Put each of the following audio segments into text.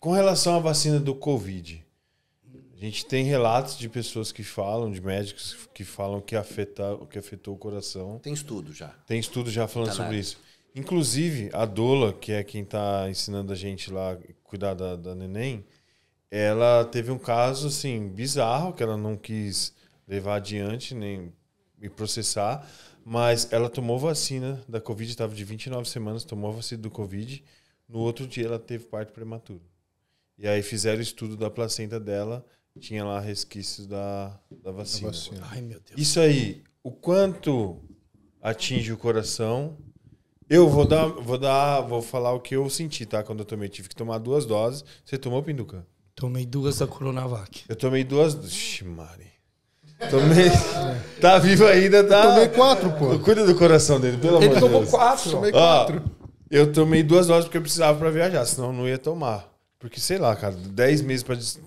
Com relação à vacina do Covid, a gente tem relatos de pessoas que falam, de médicos que falam que, afeta, que afetou o coração. Tem estudo já. Tem estudo já falando tá sobre isso. Inclusive, a Dola, que é quem está ensinando a gente lá cuidar da, da neném, ela teve um caso assim bizarro que ela não quis levar adiante nem me processar, mas ela tomou vacina da Covid, estava de 29 semanas, tomou vacina do Covid. No outro dia ela teve parto prematuro. E aí fizeram estudo da placenta dela, tinha lá resquícios da, da vacina. Da vacina. Ai, meu Deus. Isso aí, o quanto atinge o coração. Eu vou dar, vou dar, vou falar o que eu senti, tá? Quando eu tomei, tive que tomar duas doses. Você tomou, Pinduca? Tomei duas da Coronavac. Eu tomei duas. Ixi, Mari. Tomei. tá vivo ainda, tá? Eu tomei quatro, pô. Cuida do coração dele, pelo Ele amor de Deus. Ele tomou quatro. Tomei quatro. eu tomei duas doses porque eu precisava para viajar, senão eu não ia tomar. Porque, sei lá, cara, 10 meses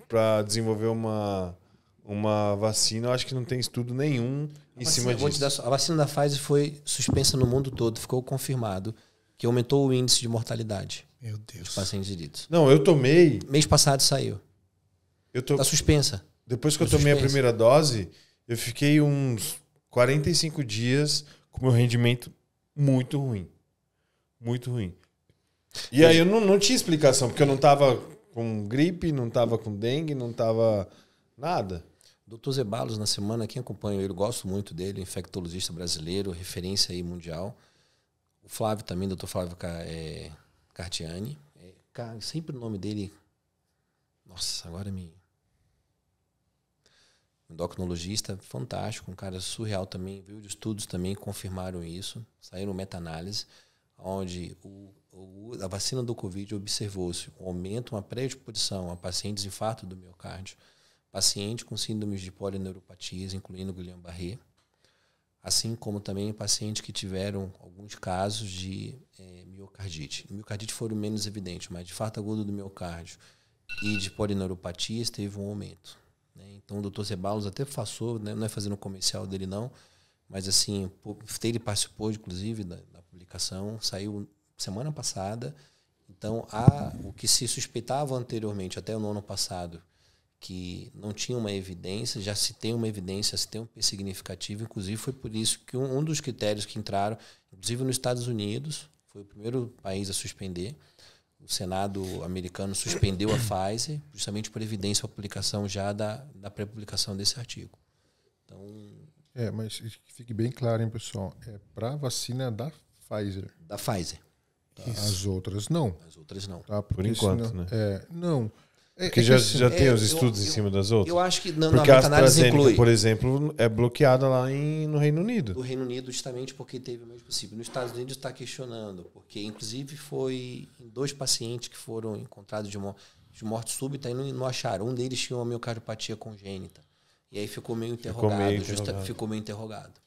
para desenvolver uma, uma vacina, eu acho que não tem estudo nenhum em vacina, cima disso. Dar, a vacina da Pfizer foi suspensa no mundo todo, ficou confirmado que aumentou o índice de mortalidade. Meu Deus. Dos pacientes iridos. Não, eu tomei. Mês passado saiu. Eu tô... Tá suspensa. Depois que eu, eu tá tomei suspensa. a primeira dose, eu fiquei uns 45 dias com meu rendimento muito ruim. Muito ruim. E aí eu não, não tinha explicação, porque eu não tava com gripe, não tava com dengue, não tava nada. Doutor Zebalos, na semana, quem acompanha ele, gosto muito dele, infectologista brasileiro, referência aí mundial. O Flávio também, doutor Flávio é, Cartiani. É, sempre o nome dele. Nossa, agora me. Endocrinologista, fantástico, um cara surreal também, veio de estudos também, confirmaram isso, saíram meta-análise onde o, o, a vacina do Covid observou-se um aumento, uma predisposição a pacientes de infarto do miocárdio, paciente com síndromes de polineuropatias, incluindo Guillain-Barré, assim como também pacientes que tiveram alguns casos de é, miocardite. Miocardite foram menos evidentes, mas de infarto agudo do miocárdio e de polineuropatias teve um aumento. Né? Então o Dr. Ceballos até passou, né? não é fazendo um comercial dele não, mas assim, o Teire participou, inclusive, da, da, publicação, saiu semana passada. Então, há, o que se suspeitava anteriormente, até o ano passado, que não tinha uma evidência, já se tem uma evidência, se tem um P significativo. Inclusive, foi por isso que um, um dos critérios que entraram, inclusive nos Estados Unidos, foi o primeiro país a suspender. O Senado americano suspendeu a Pfizer, justamente por evidência a publicação já da, da pré-publicação desse artigo. Então, é, mas fique bem claro, hein, pessoal? É para vacina da Pfizer. Da Pfizer. Tá? As outras não. As outras não. Tá? Por enquanto, né? É, não. É, porque é já, assim, já tem é, os estudos eu, em cima eu, das outras? Eu acho que não, porque na, na inclui. por exemplo, é bloqueada lá em, no Reino Unido. No Reino Unido, justamente porque teve o mesmo possível. Nos Estados Unidos está questionando, porque inclusive foi dois pacientes que foram encontrados de morte, de morte súbita e não, não acharam. Um deles tinha uma miocardiopatia congênita. E aí ficou meio interrogado. Ficou meio interrogado. Justa, ficou meio interrogado.